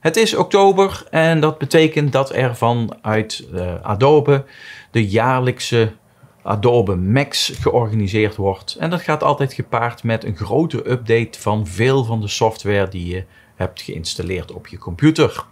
Het is oktober en dat betekent dat er vanuit eh, Adobe de jaarlijkse Adobe Max georganiseerd wordt. En dat gaat altijd gepaard met een grote update van veel van de software die je hebt geïnstalleerd op je computer.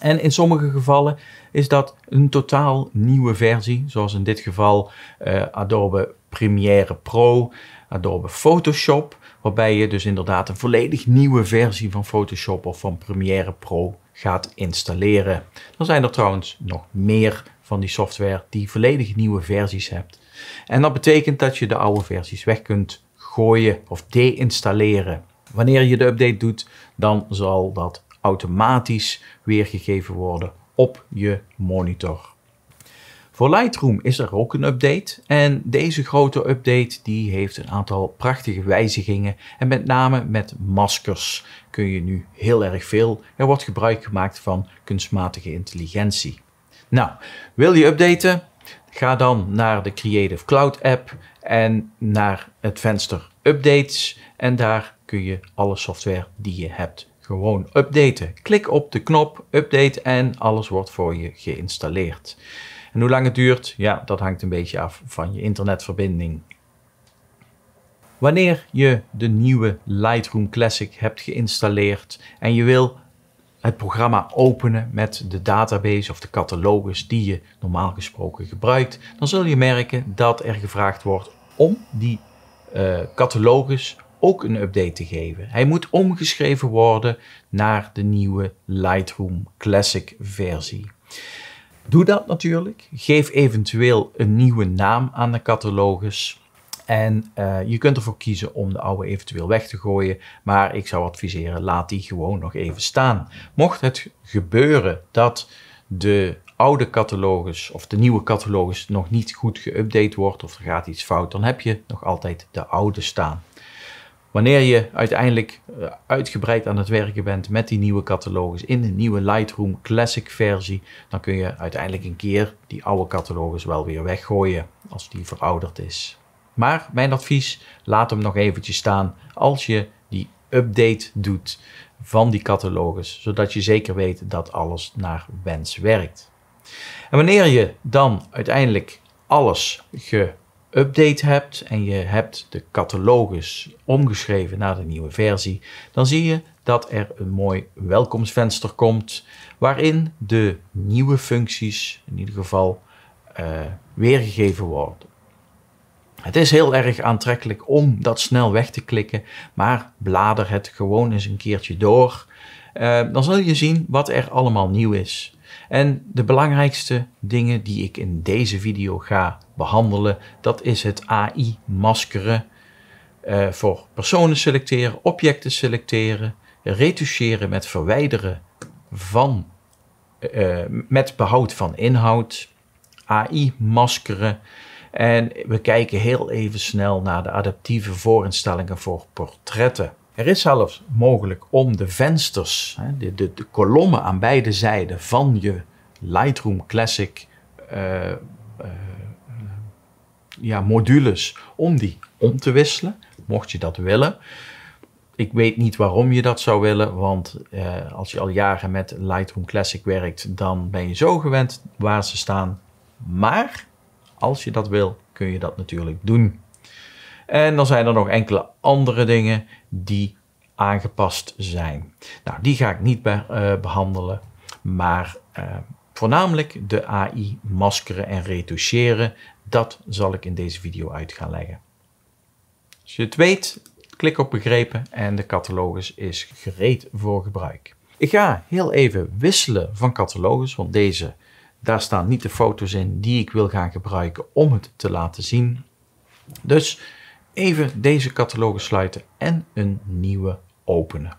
En in sommige gevallen is dat een totaal nieuwe versie, zoals in dit geval eh, Adobe Premiere Pro, Adobe Photoshop. Waarbij je dus inderdaad een volledig nieuwe versie van Photoshop of van Premiere Pro gaat installeren. Dan zijn er trouwens nog meer van die software die volledig nieuwe versies hebt. En dat betekent dat je de oude versies weg kunt gooien of deinstalleren. Wanneer je de update doet, dan zal dat automatisch weergegeven worden op je monitor. Voor Lightroom is er ook een update en deze grote update die heeft een aantal prachtige wijzigingen en met name met maskers kun je nu heel erg veel. Er wordt gebruik gemaakt van kunstmatige intelligentie. Nou, wil je updaten? Ga dan naar de Creative Cloud app en naar het venster Updates en daar kun je alle software die je hebt gewoon updaten. Klik op de knop Update en alles wordt voor je geïnstalleerd. En hoe lang het duurt, ja, dat hangt een beetje af van je internetverbinding. Wanneer je de nieuwe Lightroom Classic hebt geïnstalleerd en je wil het programma openen met de database of de catalogus die je normaal gesproken gebruikt, dan zul je merken dat er gevraagd wordt om die eh, catalogus ook een update te geven. Hij moet omgeschreven worden naar de nieuwe Lightroom Classic versie. Doe dat natuurlijk. Geef eventueel een nieuwe naam aan de catalogus. En eh, je kunt ervoor kiezen om de oude eventueel weg te gooien. Maar ik zou adviseren, laat die gewoon nog even staan. Mocht het gebeuren dat de oude catalogus of de nieuwe catalogus nog niet goed geüpdate wordt of er gaat iets fout, dan heb je nog altijd de oude staan. Wanneer je uiteindelijk eh, uitgebreid aan het werken bent met die nieuwe catalogus in de nieuwe Lightroom Classic versie, dan kun je uiteindelijk een keer die oude catalogus wel weer weggooien als die verouderd is. Maar mijn advies, laat hem nog eventjes staan als je die update doet van die catalogus, zodat je zeker weet dat alles naar wens werkt. En wanneer je dan uiteindelijk alles ge update hebt en je hebt de catalogus omgeschreven naar de nieuwe versie, dan zie je dat er een mooi welkomstvenster komt waarin de nieuwe functies in ieder geval eh, weergegeven worden. Het is heel erg aantrekkelijk om dat snel weg te klikken, maar blader het gewoon eens een keertje door. Eh, dan zul je zien wat er allemaal nieuw is. En de belangrijkste dingen die ik in deze video ga behandelen. Dat is het AI-maskeren eh, voor personen selecteren, objecten selecteren, retoucheren met verwijderen van, eh, eh, met behoud van inhoud, AI-maskeren. En we kijken heel even snel naar de adaptieve voorinstellingen voor portretten. Er is zelfs mogelijk om de vensters, de, de, de kolommen aan beide zijden van je Lightroom Classic uh, ja, modules om die om te wisselen, mocht je dat willen. Ik weet niet waarom je dat zou willen, want eh, als je al jaren met Lightroom Classic werkt, dan ben je zo gewend waar ze staan. Maar als je dat wil, kun je dat natuurlijk doen. En dan zijn er nog enkele andere dingen die aangepast zijn. Nou, die ga ik niet be eh, behandelen, maar uh, Voornamelijk de AI maskeren en retoucheren, dat zal ik in deze video uit gaan leggen. Als je het weet, klik op begrepen en de catalogus is gereed voor gebruik. Ik ga heel even wisselen van catalogus, want deze, daar staan niet de foto's in die ik wil gaan gebruiken om het te laten zien. Dus even deze catalogus sluiten en een nieuwe openen.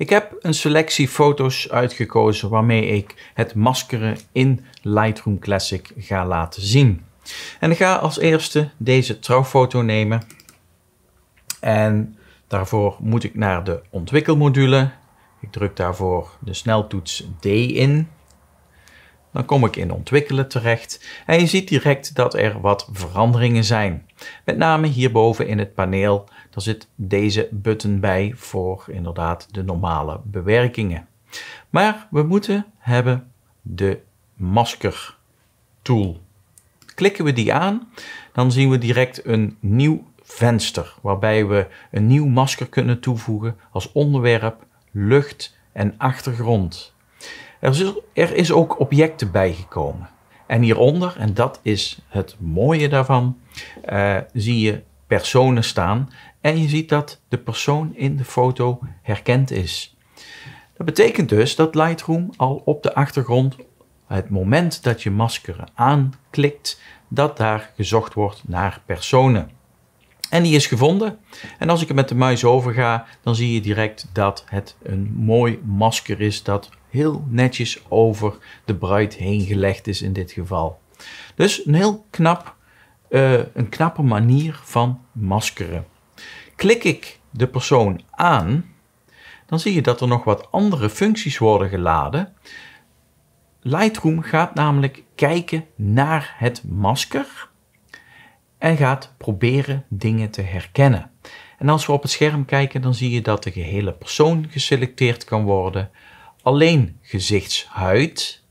Ik heb een selectie foto's uitgekozen waarmee ik het maskeren in Lightroom Classic ga laten zien. En ik ga als eerste deze trouwfoto nemen. En daarvoor moet ik naar de ontwikkelmodule. Ik druk daarvoor de sneltoets D in. Dan kom ik in ontwikkelen terecht en je ziet direct dat er wat veranderingen zijn. Met name hierboven in het paneel daar zit deze button bij voor inderdaad de normale bewerkingen. Maar we moeten hebben de masker tool. Klikken we die aan, dan zien we direct een nieuw venster waarbij we een nieuw masker kunnen toevoegen als onderwerp, lucht en achtergrond. Er is, er is ook objecten bijgekomen. En hieronder, en dat is het mooie daarvan, eh, zie je personen staan en je ziet dat de persoon in de foto herkend is. Dat betekent dus dat Lightroom al op de achtergrond, het moment dat je maskeren aanklikt, dat daar gezocht wordt naar personen. En die is gevonden. En als ik er met de muis over ga, dan zie je direct dat het een mooi masker is dat heel netjes over de bruid heen gelegd is in dit geval. Dus een heel knap, eh, een knappe manier van maskeren. Klik ik de persoon aan, dan zie je dat er nog wat andere functies worden geladen. Lightroom gaat namelijk kijken naar het masker en gaat proberen dingen te herkennen. En als we op het scherm kijken, dan zie je dat de gehele persoon geselecteerd kan worden, alleen gezichtshuid.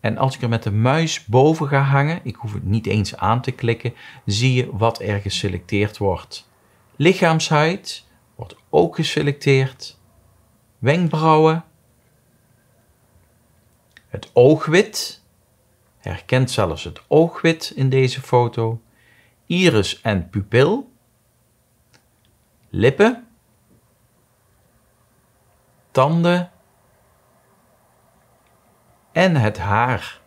En als ik er met de muis boven ga hangen, ik hoef het niet eens aan te klikken, zie je wat er geselecteerd wordt. Lichaamshuid wordt ook geselecteerd. Wenkbrauwen. Het oogwit. Herkent zelfs het oogwit in deze foto. Iris en pupil. Lippen. Tanden. En het haar.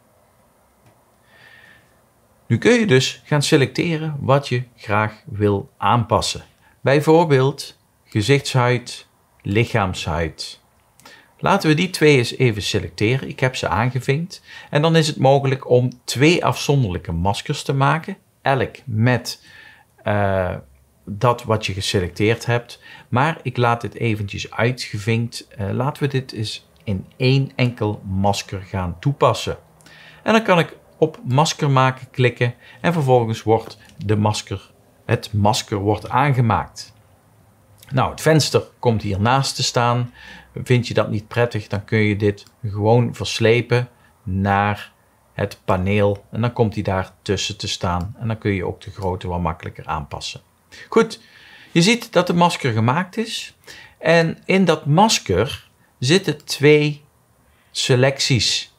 Nu kun je dus gaan selecteren wat je graag wil aanpassen. Bijvoorbeeld gezichtshuid, lichaamshuid. Laten we die twee eens even selecteren. Ik heb ze aangevinkt. En dan is het mogelijk om twee afzonderlijke maskers te maken. Elk met eh, dat wat je geselecteerd hebt. Maar ik laat dit eventjes uitgevinkt. Eh, laten we dit eens in één enkel masker gaan toepassen. En dan kan ik op masker maken klikken en vervolgens wordt de masker het masker wordt aangemaakt. Nou, het venster komt hiernaast te staan. Vind je dat niet prettig, dan kun je dit gewoon verslepen naar het paneel. En dan komt hij daar tussen te staan. En dan kun je ook de grootte wat makkelijker aanpassen. Goed, je ziet dat de masker gemaakt is. En in dat masker zitten twee selecties.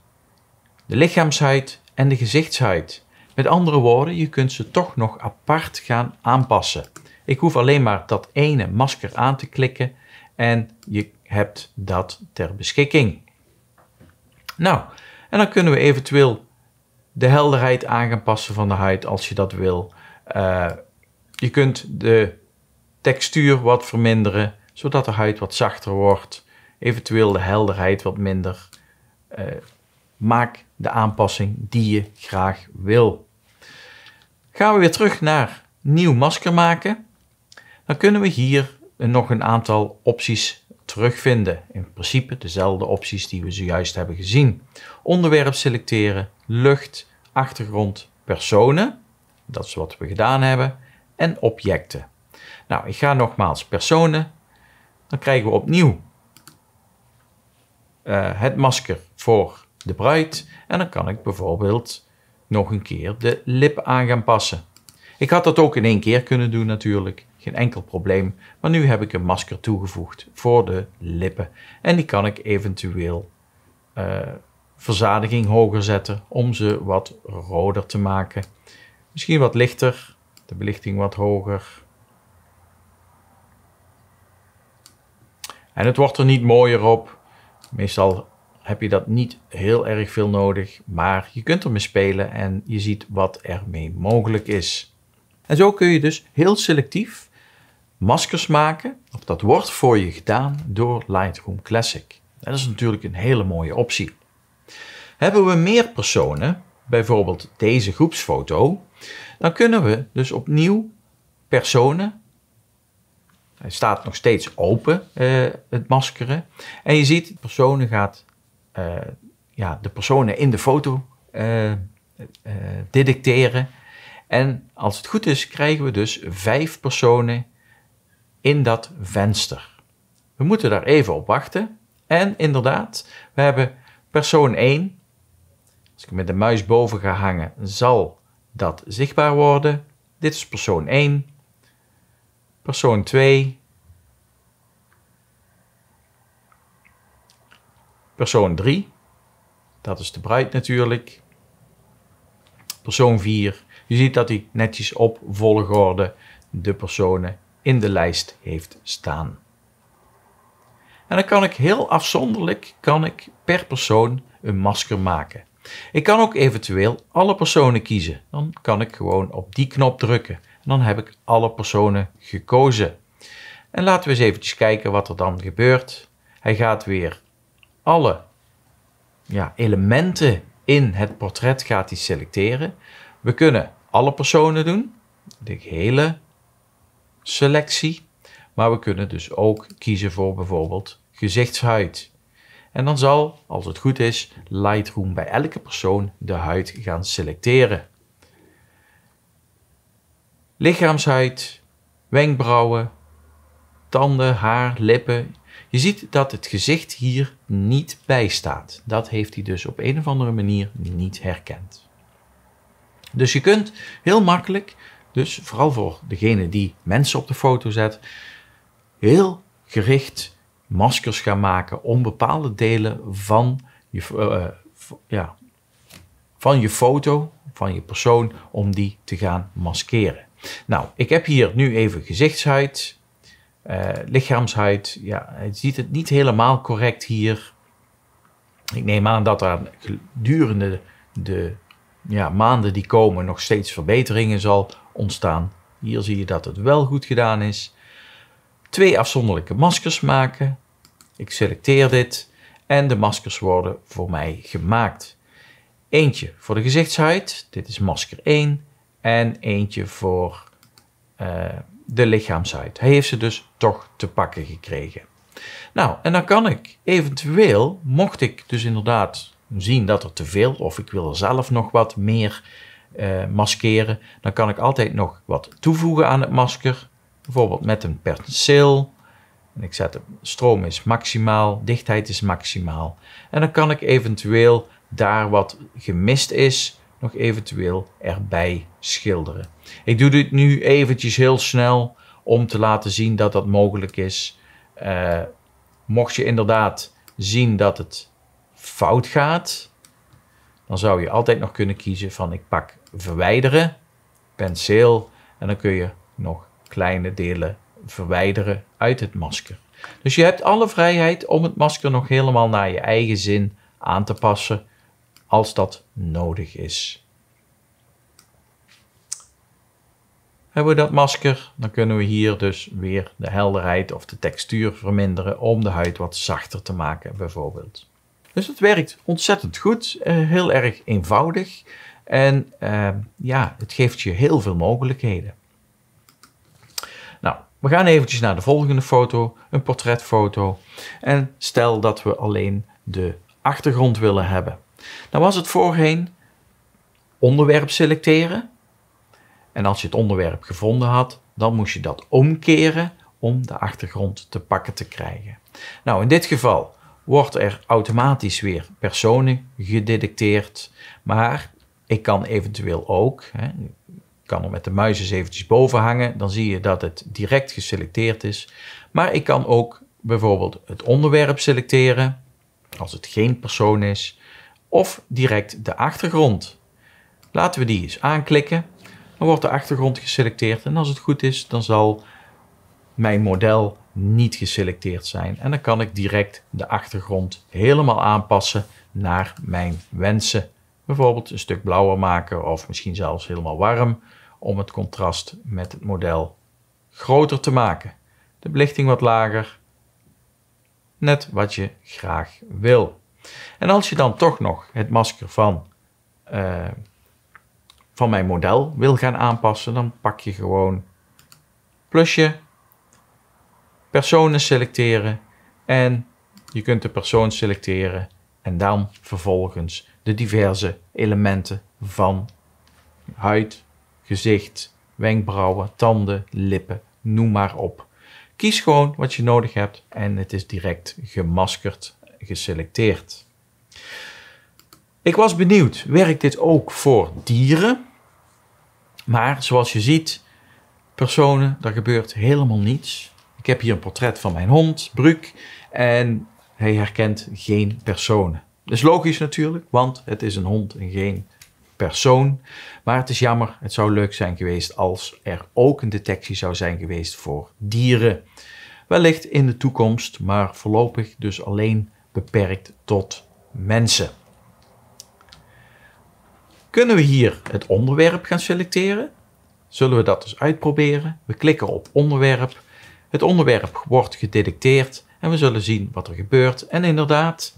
De lichaamshuid en de gezichtshuid. Met andere woorden, je kunt ze toch nog apart gaan aanpassen. Ik hoef alleen maar dat ene masker aan te klikken en je hebt dat ter beschikking. Nou, en dan kunnen we eventueel de helderheid aan gaan passen van de huid als je dat wil. Eh, je kunt de textuur wat verminderen, zodat de huid wat zachter wordt. Eventueel de helderheid wat minder. Eh, maak de aanpassing die je graag wil. Gaan we weer terug naar nieuw masker maken, dan kunnen we hier nog een aantal opties terugvinden. In principe dezelfde opties die we zojuist hebben gezien. Onderwerp selecteren, lucht, achtergrond, personen. Dat is wat we gedaan hebben. En objecten. Nou, ik ga nogmaals personen. Dan krijgen we opnieuw eh, het masker voor de bruid. En dan kan ik bijvoorbeeld nog een keer de lip aan gaan passen. Ik had dat ook in één keer kunnen doen natuurlijk, geen enkel probleem. Maar nu heb ik een masker toegevoegd voor de lippen. En die kan ik eventueel eh, verzadiging hoger zetten om ze wat roder te maken. Misschien wat lichter, de belichting wat hoger. En het wordt er niet mooier op. Meestal heb je dat niet heel erg veel nodig, maar je kunt ermee spelen en je ziet wat ermee mogelijk is. En zo kun je dus heel selectief maskers maken, of dat wordt voor je gedaan door Lightroom Classic. dat is natuurlijk een hele mooie optie. Hebben we meer personen, bijvoorbeeld deze groepsfoto, dan kunnen we dus opnieuw personen hij staat nog steeds open, eh, het maskeren. En je ziet, personen gaat eh, ja, de personen in de foto eh, eh, detecteren. En als het goed is, krijgen we dus vijf personen in dat venster. We moeten daar even op wachten. En inderdaad, we hebben persoon 1. Als ik met de muis boven ga hangen, zal dat zichtbaar worden. Dit is persoon 1. Persoon 2. Persoon 3, dat is de bruid natuurlijk. Persoon 4, je ziet dat hij netjes op volgorde de personen in de lijst heeft staan. En dan kan ik heel afzonderlijk kan ik per persoon een masker maken. Ik kan ook eventueel alle personen kiezen. Dan kan ik gewoon op die knop drukken. En dan heb ik alle personen gekozen. En laten we eens eventjes kijken wat er dan gebeurt. Hij gaat weer alle ja, elementen in het portret gaat hij selecteren. We kunnen alle personen doen, de hele selectie. Maar we kunnen dus ook kiezen voor bijvoorbeeld gezichtshuid. En dan zal, als het goed is, Lightroom bij elke persoon de huid gaan selecteren. Lichaamshuid, wenkbrauwen, tanden, haar, lippen, je ziet dat het gezicht hier niet bij staat. Dat heeft hij dus op een of andere manier niet herkend. Dus je kunt heel makkelijk, dus vooral voor degene die mensen op de foto zet, heel gericht maskers gaan maken om bepaalde delen van je, eh, ja, van je foto, van je persoon, om die te gaan maskeren. Nou, ik heb hier nu even gezichtshuid, eh, lichaamshuid, ja, hij ziet het niet helemaal correct hier. Ik neem aan dat er gedurende de ja, maanden die komen nog steeds verbeteringen zal ontstaan. Hier zie je dat het wel goed gedaan is. Twee afzonderlijke maskers maken. Ik selecteer dit en de maskers worden voor mij gemaakt. Eentje voor de gezichtshuid, dit is masker 1. En eentje voor eh, de lichaamshuid. Hij heeft ze dus toch te pakken gekregen. Nou, en dan kan ik eventueel, mocht ik dus inderdaad zien dat er te veel of ik wil er zelf nog wat meer eh, maskeren, dan kan ik altijd nog wat toevoegen aan het masker. Bijvoorbeeld met een penseel. En ik zet de stroom is maximaal, dichtheid is maximaal. En dan kan ik eventueel daar wat gemist is, nog eventueel erbij schilderen. Ik doe dit nu eventjes heel snel om te laten zien dat dat mogelijk is. Eh, mocht je inderdaad zien dat het fout gaat, dan zou je altijd nog kunnen kiezen van ik pak verwijderen, penseel en dan kun je nog kleine delen verwijderen uit het masker. Dus je hebt alle vrijheid om het masker nog helemaal naar je eigen zin aan te passen als dat nodig is. Hebben we dat masker, dan kunnen we hier dus weer de helderheid of de textuur verminderen om de huid wat zachter te maken bijvoorbeeld. Dus het werkt ontzettend goed, eh, heel erg eenvoudig en eh, ja, het geeft je heel veel mogelijkheden. Nou, we gaan eventjes naar de volgende foto, een portretfoto. En stel dat we alleen de achtergrond willen hebben. Dan was het voorheen onderwerp selecteren. En als je het onderwerp gevonden had, dan moest je dat omkeren om de achtergrond te pakken te krijgen. Nou, in dit geval wordt er automatisch weer personen gedetecteerd, maar ik kan eventueel ook, hè, ik kan er met de muis eens eventjes boven hangen, dan zie je dat het direct geselecteerd is. Maar ik kan ook bijvoorbeeld het onderwerp selecteren, als het geen persoon is, of direct de achtergrond. Laten we die eens aanklikken. Dan wordt de achtergrond geselecteerd en als het goed is, dan zal mijn model niet geselecteerd zijn. En dan kan ik direct de achtergrond helemaal aanpassen naar mijn wensen. Bijvoorbeeld een stuk blauwer maken of misschien zelfs helemaal warm om het contrast met het model groter te maken. De belichting wat lager. Net wat je graag wil. En als je dan toch nog het masker van, eh, van mijn model wil gaan aanpassen, dan pak je gewoon plusje, personen selecteren en je kunt de persoon selecteren en dan vervolgens de diverse elementen van huid, gezicht, wenkbrauwen, tanden, lippen, noem maar op. Kies gewoon wat je nodig hebt en het is direct gemaskerd geselecteerd. Ik was benieuwd, werkt dit ook voor dieren? Maar zoals je ziet, personen, daar gebeurt helemaal niets. Ik heb hier een portret van mijn hond, Bruk, en hij herkent geen personen. Dat is logisch natuurlijk, want het is een hond en geen persoon. Maar het is jammer, het zou leuk zijn geweest als er ook een detectie zou zijn geweest voor dieren. Wellicht in de toekomst, maar voorlopig dus alleen beperkt tot mensen. Kunnen we hier het onderwerp gaan selecteren? Zullen we dat eens uitproberen? We klikken op onderwerp. Het onderwerp wordt gedetecteerd en we zullen zien wat er gebeurt. En inderdaad,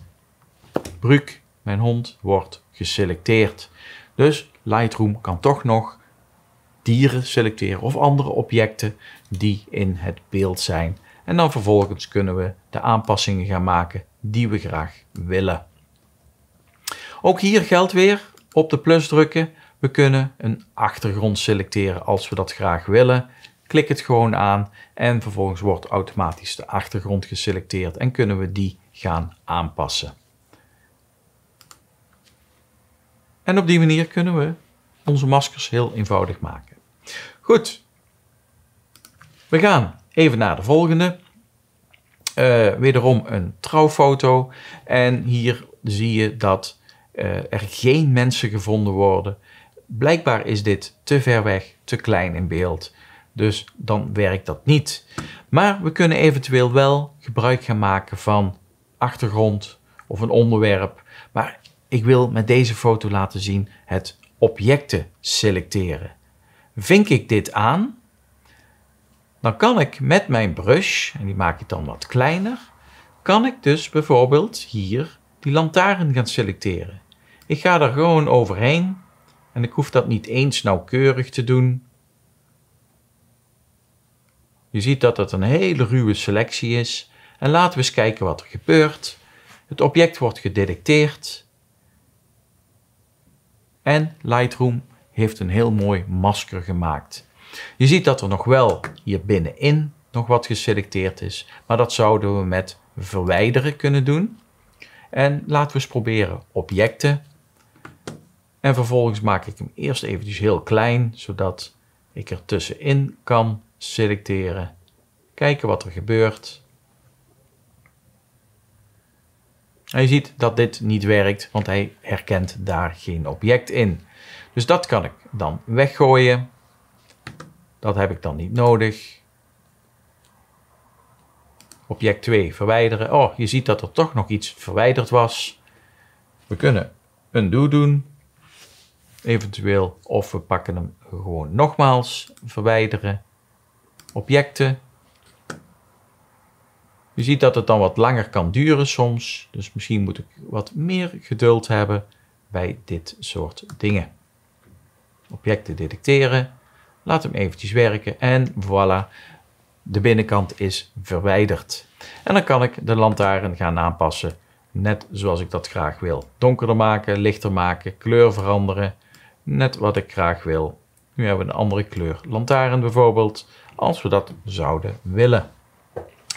Bruk, mijn hond, wordt geselecteerd. Dus Lightroom kan toch nog dieren selecteren of andere objecten die in het beeld zijn. En dan vervolgens kunnen we de aanpassingen gaan maken die we graag willen. Ook hier geldt weer op de plus drukken. We kunnen een achtergrond selecteren als we dat graag willen. Klik het gewoon aan en vervolgens wordt automatisch de achtergrond geselecteerd en kunnen we die gaan aanpassen. En op die manier kunnen we onze maskers heel eenvoudig maken. Goed, we gaan Even naar de volgende. Eh, wederom een trouwfoto. En hier zie je dat eh, er geen mensen gevonden worden. Blijkbaar is dit te ver weg, te klein in beeld. Dus dan werkt dat niet. Maar we kunnen eventueel wel gebruik gaan maken van achtergrond of een onderwerp. Maar ik wil met deze foto laten zien het objecten selecteren. Vink ik dit aan, dan kan ik met mijn brush, en die maak ik dan wat kleiner, kan ik dus bijvoorbeeld hier die lantaarn gaan selecteren. Ik ga er gewoon overheen en ik hoef dat niet eens nauwkeurig te doen. Je ziet dat het een hele ruwe selectie is en laten we eens kijken wat er gebeurt. Het object wordt gedetecteerd en Lightroom heeft een heel mooi masker gemaakt. Je ziet dat er nog wel hier binnenin nog wat geselecteerd is, maar dat zouden we met verwijderen kunnen doen. En laten we eens proberen objecten. En vervolgens maak ik hem eerst even heel klein, zodat ik er tussenin kan selecteren. Kijken wat er gebeurt. je ziet dat dit niet werkt, want hij herkent daar geen object in. Dus dat kan ik dan weggooien. Dat heb ik dan niet nodig. Object 2 verwijderen. Oh, je ziet dat er toch nog iets verwijderd was. We kunnen undo doen. Eventueel, of we pakken hem gewoon nogmaals verwijderen. Objecten. Je ziet dat het dan wat langer kan duren soms. Dus misschien moet ik wat meer geduld hebben bij dit soort dingen. Objecten detecteren. Laat hem eventjes werken en voilà, de binnenkant is verwijderd. En dan kan ik de lantaarn gaan aanpassen, net zoals ik dat graag wil. Donkerder maken, lichter maken, kleur veranderen, net wat ik graag wil. Nu hebben we een andere kleur lantaarn bijvoorbeeld, als we dat zouden willen.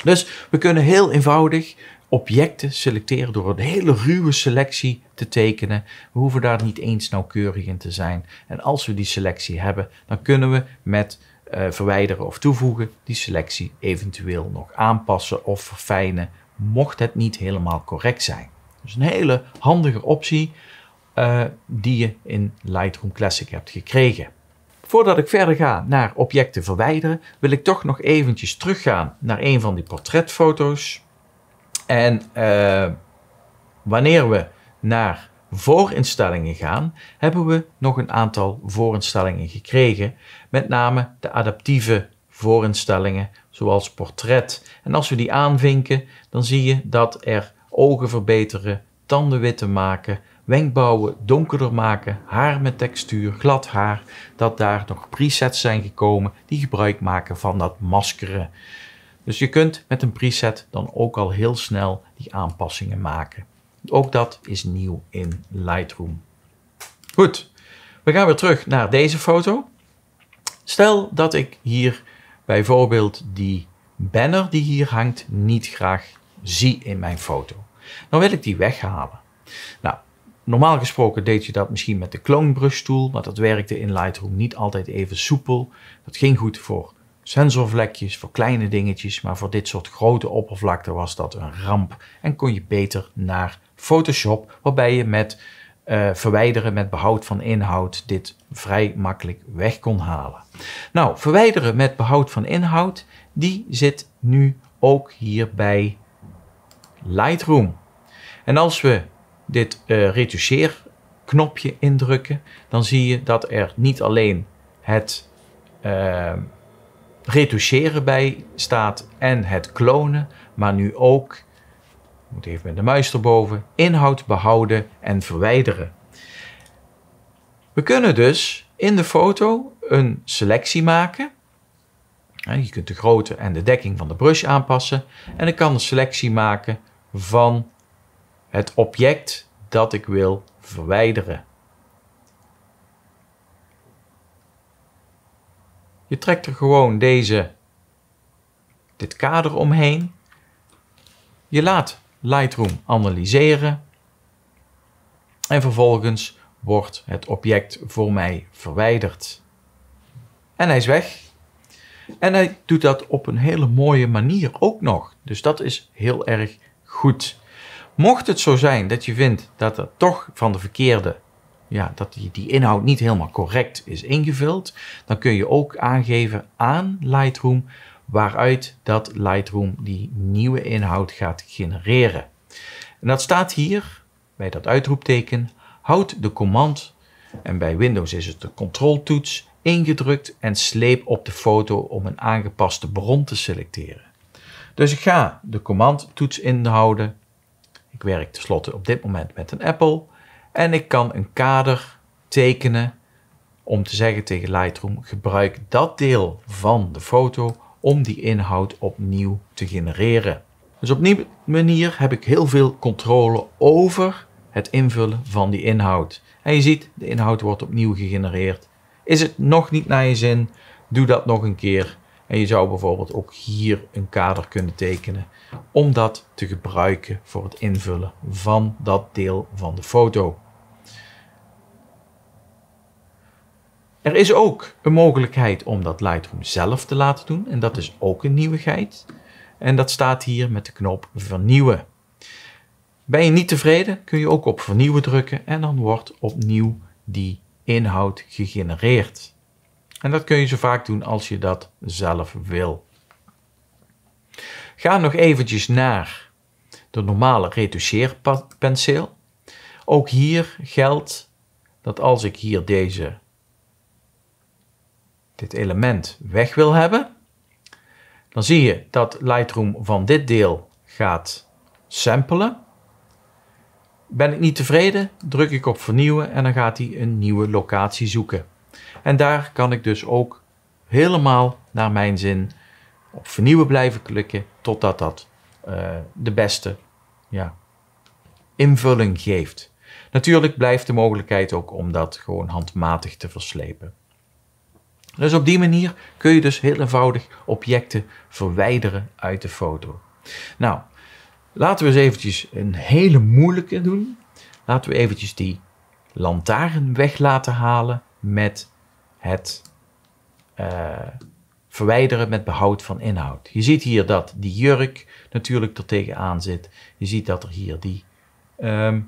Dus we kunnen heel eenvoudig objecten selecteren door een hele ruwe selectie te tekenen. We hoeven daar niet eens nauwkeurig in te zijn. En als we die selectie hebben, dan kunnen we met eh, verwijderen of toevoegen die selectie eventueel nog aanpassen of verfijnen, mocht het niet helemaal correct zijn. Dus een hele handige optie eh, die je in Lightroom Classic hebt gekregen. Voordat ik verder ga naar objecten verwijderen, wil ik toch nog eventjes teruggaan naar een van die portretfoto's. En eh, wanneer we naar voorinstellingen gaan, hebben we nog een aantal voorinstellingen gekregen, met name de adaptieve voorinstellingen, zoals portret. En als we die aanvinken, dan zie je dat er ogen verbeteren, tanden witter maken, wenkbrauwen donkerder maken, haar met textuur, glad haar, dat daar nog presets zijn gekomen die gebruik maken van dat maskeren. Dus je kunt met een preset dan ook al heel snel die aanpassingen maken. Ook dat is nieuw in Lightroom. Goed, we gaan weer terug naar deze foto. Stel dat ik hier bijvoorbeeld die banner die hier hangt niet graag zie in mijn foto. Dan wil ik die weghalen. Nou, normaal gesproken deed je dat misschien met de clone brush tool, maar dat werkte in Lightroom niet altijd even soepel. Dat ging goed voor sensorvlekjes voor kleine dingetjes, maar voor dit soort grote oppervlakten was dat een ramp en kon je beter naar Photoshop, waarbij je met eh, verwijderen met behoud van inhoud dit vrij makkelijk weg kon halen. Nou, verwijderen met behoud van inhoud, die zit nu ook hier bij Lightroom. En als we dit uh, eh, retoucheer knopje indrukken, dan zie je dat er niet alleen het eh, retoucheren bij staat en het klonen, maar nu ook, moet even met de muis erboven, inhoud behouden en verwijderen. We kunnen dus in de foto een selectie maken. Je kunt de grootte en de dekking van de brush aanpassen. En ik kan een selectie maken van het object dat ik wil verwijderen. Je trekt er gewoon deze, dit kader omheen. Je laat Lightroom analyseren. En vervolgens wordt het object voor mij verwijderd. En hij is weg. En hij doet dat op een hele mooie manier ook nog. Dus dat is heel erg goed. Mocht het zo zijn dat je vindt dat er toch van de verkeerde ja, dat die, die inhoud niet helemaal correct is ingevuld, dan kun je ook aangeven aan Lightroom waaruit dat Lightroom die nieuwe inhoud gaat genereren. En dat staat hier bij dat uitroepteken. Houd de command, en bij Windows is het de controltoets, ingedrukt en sleep op de foto om een aangepaste bron te selecteren. Dus ik ga de command toets inhouden. Ik werk tenslotte op dit moment met een Apple. En ik kan een kader tekenen om te zeggen tegen Lightroom: gebruik dat deel van de foto om die inhoud opnieuw te genereren. Dus op die manier heb ik heel veel controle over het invullen van die inhoud. En je ziet, de inhoud wordt opnieuw gegenereerd. Is het nog niet naar je zin? Doe dat nog een keer. En je zou bijvoorbeeld ook hier een kader kunnen tekenen om dat te gebruiken voor het invullen van dat deel van de foto. Er is ook een mogelijkheid om dat Lightroom zelf te laten doen en dat is ook een nieuwigheid. En dat staat hier met de knop vernieuwen. Ben je niet tevreden kun je ook op vernieuwen drukken en dan wordt opnieuw die inhoud gegenereerd. En dat kun je zo vaak doen als je dat zelf wil. Ga nog eventjes naar de normale retoucheerpenseel. Ook hier geldt dat als ik hier deze, dit element weg wil hebben, dan zie je dat Lightroom van dit deel gaat samplen. Ben ik niet tevreden, druk ik op vernieuwen en dan gaat hij een nieuwe locatie zoeken. En daar kan ik dus ook helemaal naar mijn zin op vernieuwen blijven klikken totdat dat uh, de beste ja, invulling geeft. Natuurlijk blijft de mogelijkheid ook om dat gewoon handmatig te verslepen. Dus op die manier kun je dus heel eenvoudig objecten verwijderen uit de foto. Nou, laten we eens eventjes een hele moeilijke doen. Laten we eventjes die lantaarn weg laten halen met het eh, verwijderen met behoud van inhoud. Je ziet hier dat die jurk natuurlijk er tegenaan zit. Je ziet dat er hier die, ehm,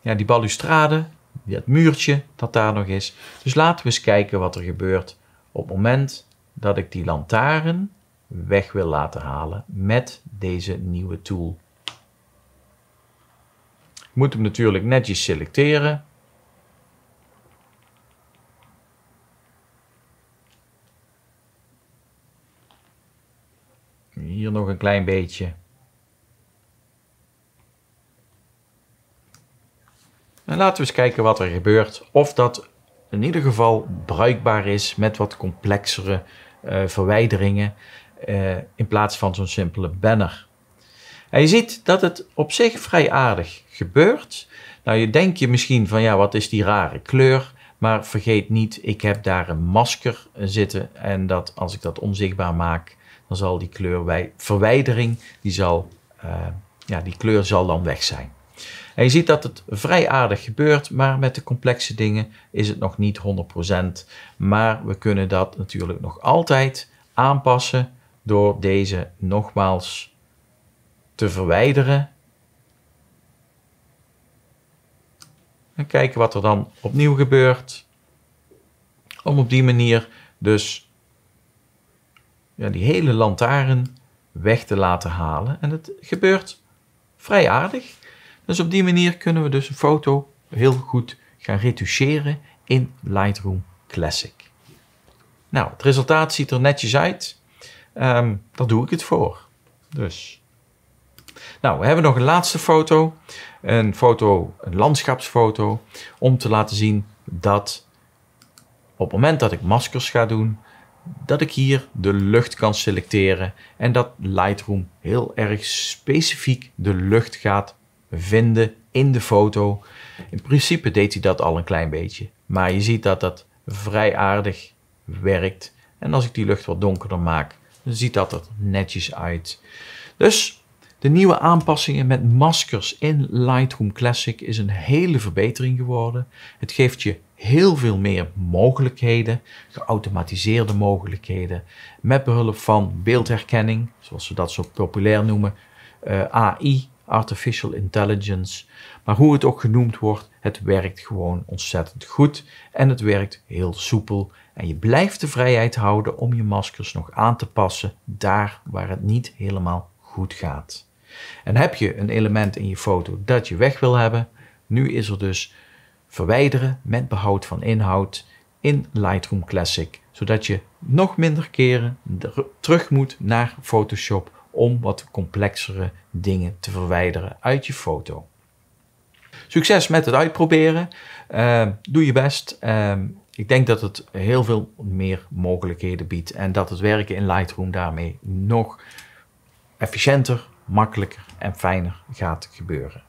ja, die balustrade, het muurtje dat daar nog is. Dus laten we eens kijken wat er gebeurt op het moment dat ik die lantaarn weg wil laten halen met deze nieuwe tool. Ik moet hem natuurlijk netjes selecteren. Hier nog een klein beetje. En laten we eens kijken wat er gebeurt. Of dat in ieder geval bruikbaar is met wat complexere eh, verwijderingen eh, in plaats van zo'n simpele banner. En je ziet dat het op zich vrij aardig gebeurt. Nou, je denkt je misschien van ja, wat is die rare kleur? Maar vergeet niet, ik heb daar een masker zitten. En dat als ik dat onzichtbaar maak, dan zal die kleur verwijdering die, zal, eh, ja, die kleur zal dan weg zijn. En je ziet dat het vrij aardig gebeurt, maar met de complexe dingen is het nog niet 100%. Maar we kunnen dat natuurlijk nog altijd aanpassen door deze nogmaals te verwijderen En kijken wat er dan opnieuw gebeurt. Om op die manier dus ja, die hele lantaarn weg te laten halen. En het gebeurt vrij aardig. Dus op die manier kunnen we dus een foto heel goed gaan retoucheren in Lightroom Classic. Nou, het resultaat ziet er netjes uit. Um, daar doe ik het voor. Dus... Nou, we hebben nog een laatste foto. Een foto, een landschapsfoto. Om te laten zien dat op het moment dat ik maskers ga doen, dat ik hier de lucht kan selecteren en dat Lightroom heel erg specifiek de lucht gaat vinden in de foto. In principe deed hij dat al een klein beetje, maar je ziet dat dat vrij aardig werkt. En als ik die lucht wat donkerder maak, dan ziet dat er netjes uit. Dus de nieuwe aanpassingen met maskers in Lightroom Classic is een hele verbetering geworden. Het geeft je heel veel meer mogelijkheden, geautomatiseerde mogelijkheden, met behulp van beeldherkenning, zoals we dat zo populair noemen, eh, AI, Artificial Intelligence. Maar hoe het ook genoemd wordt, het werkt gewoon ontzettend goed en het werkt heel soepel. En je blijft de vrijheid houden om je maskers nog aan te passen daar waar het niet helemaal goed gaat. En heb je een element in je foto dat je weg wil hebben, nu is er dus verwijderen met behoud van inhoud in Lightroom Classic, zodat je nog minder keren terug moet naar Photoshop om wat complexere dingen te verwijderen uit je foto. Succes met het uitproberen. Ehm, doe je best. Ehm, ik denk dat het heel veel meer mogelijkheden biedt en dat het werken in Lightroom daarmee nog efficiënter, makkelijker en fijner gaat gebeuren.